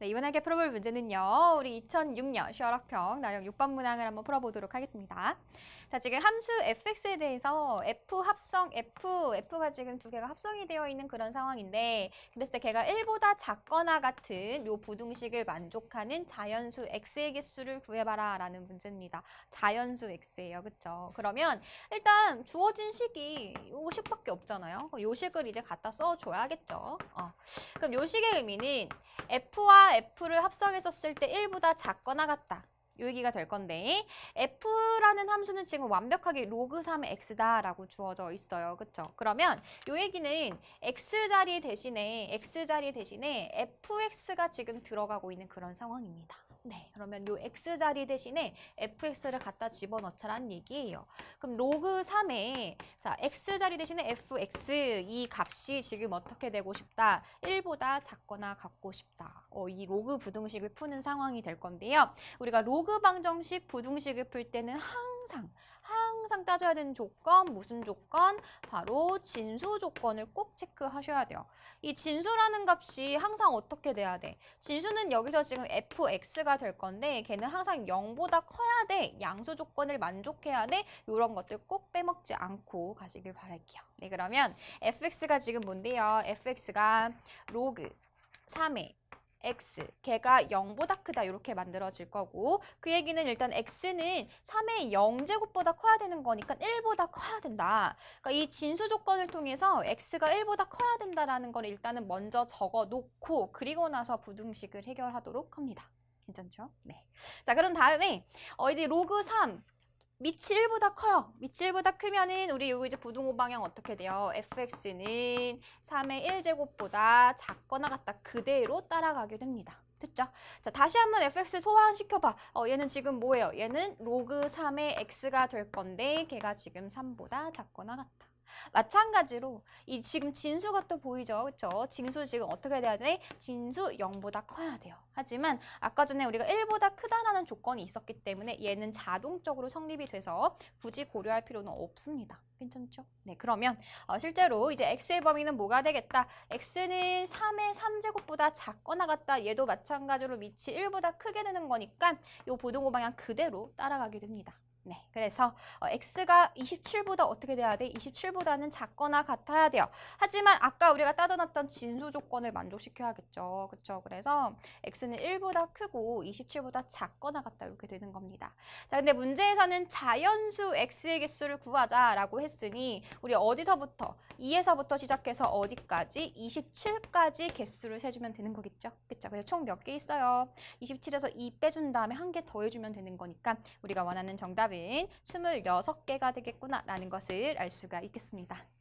네, 이번에 함께 풀어볼 문제는요. 우리 2006년 셔락평 나영 6번 문항을 한번 풀어보도록 하겠습니다. 자, 지금 함수 fx에 대해서 f 합성 f, f가 지금 두 개가 합성이 되어 있는 그런 상황인데 그랬을 때 걔가 1보다 작거나 같은 요 부등식을 만족하는 자연수 x의 개수를 구해봐라 라는 문제입니다. 자연수 x예요. 그쵸? 그러면 일단 주어진 식이 요 식밖에 없잖아요. 요 식을 이제 갖다 써줘야겠죠. 어. 그럼 요 식의 의미는 f와 F를 합성했었을 때 1보다 작거나 같다. 요 얘기가 될 건데 F라는 함수는 지금 완벽하게 로그 3X다라고 주어져 있어요. 그쵸 그러면 요 얘기는 X자리 대신에 X자리 대신에 FX가 지금 들어가고 있는 그런 상황입니다. 네, 그러면 요 x자리 대신에 fx를 갖다 집어넣자란 얘기예요. 그럼 로그 3에 자 x자리 대신에 fx 이 값이 지금 어떻게 되고 싶다? 1보다 작거나 같고 싶다. 어, 이 로그 부등식을 푸는 상황이 될 건데요. 우리가 로그 방정식 부등식을 풀 때는 항상 항상 따져야 되는 조건, 무슨 조건? 바로 진수 조건을 꼭 체크하셔야 돼요. 이 진수라는 값이 항상 어떻게 돼야 돼? 진수는 여기서 지금 fx가 될 건데 걔는 항상 0보다 커야 돼. 양수 조건을 만족해야 돼. 이런 것들 꼭 빼먹지 않고 가시길 바랄게요. 네, 그러면 fx가 지금 뭔데요? fx가 로그 3의 x, 걔가 0보다 크다 이렇게 만들어질 거고 그 얘기는 일단 x는 3의 0제곱보다 커야 되는 거니까 1보다 커야 된다. 그러니까 이 진수 조건을 통해서 x가 1보다 커야 된다라는 걸 일단은 먼저 적어 놓고 그리고 나서 부등식을 해결하도록 합니다. 괜찮죠? 네. 자, 그럼 다음에 어 이제 로그 3 밑이 1보다 커요. 밑이 1보다 크면은 우리 요 이제 부동호 방향 어떻게 돼요? fx는 3의 1제곱보다 작거나 같다 그대로 따라가게 됩니다. 됐죠? 자, 다시 한번 fx 소환시켜봐. 어, 얘는 지금 뭐예요? 얘는 로그 3의 x가 될 건데 걔가 지금 3보다 작거나 같다. 마찬가지로 이 지금 진수가 또 보이죠. 그쵸 진수 지금 어떻게 돼야 돼? 진수 0보다 커야 돼요. 하지만 아까 전에 우리가 1보다 크다라는 조건이 있었기 때문에 얘는 자동적으로 성립이 돼서 굳이 고려할 필요는 없습니다. 괜찮죠? 네, 그러면 어, 실제로 이제 x의 범위는 뭐가 되겠다? x는 3의 3제곱보다 작거나 같다. 얘도 마찬가지로 밑이 1보다 크게 되는 거니까 이 보등호 방향 그대로 따라가게 됩니다. 네, 그래서 어, x가 27보다 어떻게 돼야 돼? 27보다는 작거나 같아야 돼요. 하지만 아까 우리가 따져놨던 진수 조건을 만족시켜야겠죠. 그렇죠? 그래서 x는 1보다 크고 27보다 작거나 같다 이렇게 되는 겁니다. 자, 근데 문제에서는 자연수 x의 개수를 구하자라고 했으니 우리 어디서부터 2에서부터 시작해서 어디까지 27까지 개수를 세주면 되는 거겠죠. 그렇죠? 그래서 총 몇 개 있어요? 27에서 2 빼준 다음에 한 개 더해주면 되는 거니까 우리가 원하는 정답 정답인 26개가 되겠구나라는 것을 알 수가 있겠습니다.